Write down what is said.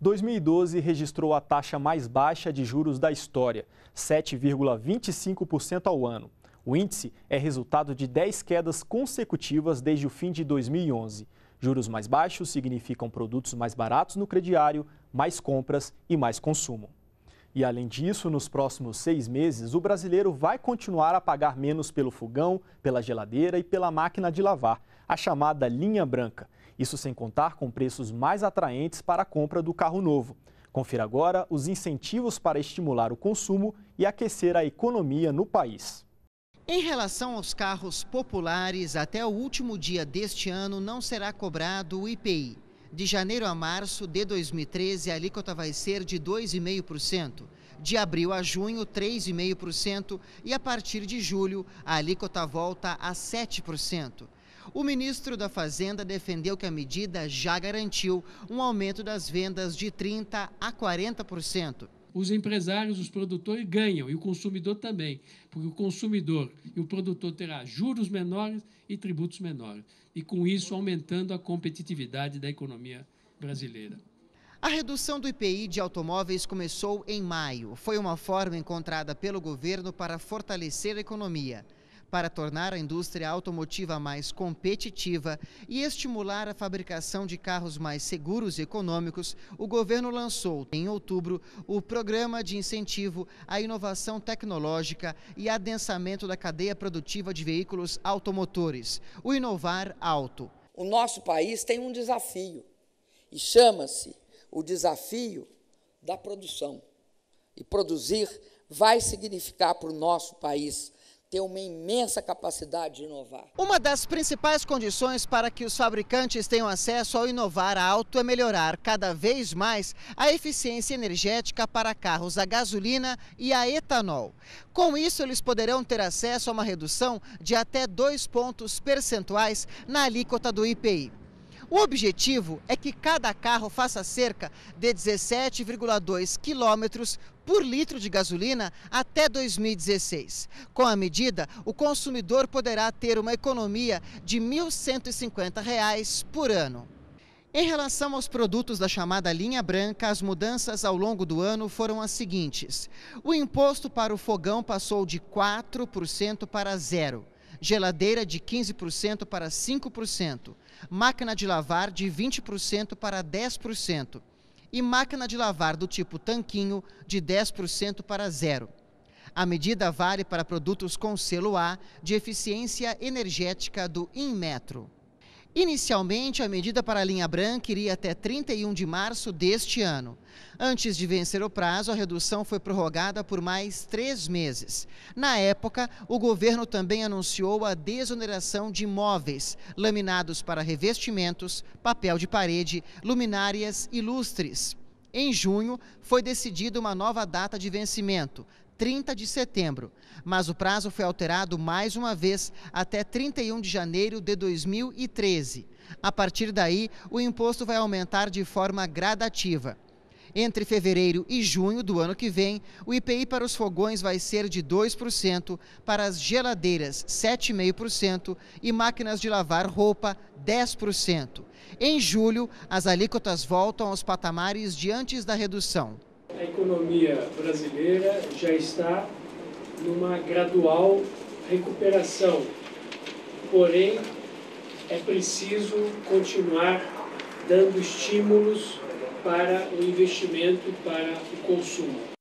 2012 registrou a taxa mais baixa de juros da história, 7,25% ao ano. O índice é resultado de 10 quedas consecutivas desde o fim de 2011. Juros mais baixos significam produtos mais baratos no crediário, mais compras e mais consumo. E além disso, nos próximos seis meses, o brasileiro vai continuar a pagar menos pelo fogão, pela geladeira e pela máquina de lavar, a chamada linha branca. Isso sem contar com preços mais atraentes para a compra do carro novo. Confira agora os incentivos para estimular o consumo e aquecer a economia no país. Em relação aos carros populares, até o último dia deste ano não será cobrado o IPI. De janeiro a março de 2013, a alíquota vai ser de 2,5%. De abril a junho, 3,5%. E a partir de julho, a alíquota volta a 7%. O ministro da Fazenda defendeu que a medida já garantiu um aumento das vendas de 30% a 40%. Os empresários, os produtores ganham e o consumidor também, porque o consumidor e o produtor terá juros menores e tributos menores, e com isso aumentando a competitividade da economia brasileira. A redução do IPI de automóveis começou em maio. Foi uma forma encontrada pelo governo para fortalecer a economia para tornar a indústria automotiva mais competitiva e estimular a fabricação de carros mais seguros e econômicos, o governo lançou, em outubro, o Programa de Incentivo à Inovação Tecnológica e Adensamento da Cadeia Produtiva de Veículos Automotores, o Inovar Auto. O nosso país tem um desafio e chama-se o desafio da produção. E produzir vai significar para o nosso país ter uma imensa capacidade de inovar. Uma das principais condições para que os fabricantes tenham acesso ao inovar alto é melhorar cada vez mais a eficiência energética para carros a gasolina e a etanol. Com isso, eles poderão ter acesso a uma redução de até dois pontos percentuais na alíquota do IPI. O objetivo é que cada carro faça cerca de 17,2 quilômetros por litro de gasolina até 2016. Com a medida, o consumidor poderá ter uma economia de R$ 1.150 por ano. Em relação aos produtos da chamada linha branca, as mudanças ao longo do ano foram as seguintes: o imposto para o fogão passou de 4% para zero geladeira de 15% para 5%, máquina de lavar de 20% para 10% e máquina de lavar do tipo tanquinho de 10% para zero. A medida vale para produtos com selo A de eficiência energética do Inmetro. Inicialmente, a medida para a linha branca iria até 31 de março deste ano. Antes de vencer o prazo, a redução foi prorrogada por mais três meses. Na época, o governo também anunciou a desoneração de móveis, laminados para revestimentos, papel de parede, luminárias e lustres. Em junho, foi decidida uma nova data de vencimento, 30 de setembro, mas o prazo foi alterado mais uma vez até 31 de janeiro de 2013. A partir daí, o imposto vai aumentar de forma gradativa. Entre fevereiro e junho do ano que vem, o IPI para os fogões vai ser de 2%, para as geladeiras 7,5% e máquinas de lavar roupa 10%. Em julho, as alíquotas voltam aos patamares de antes da redução. A economia brasileira já está numa gradual recuperação, porém é preciso continuar dando estímulos para o investimento e para o consumo.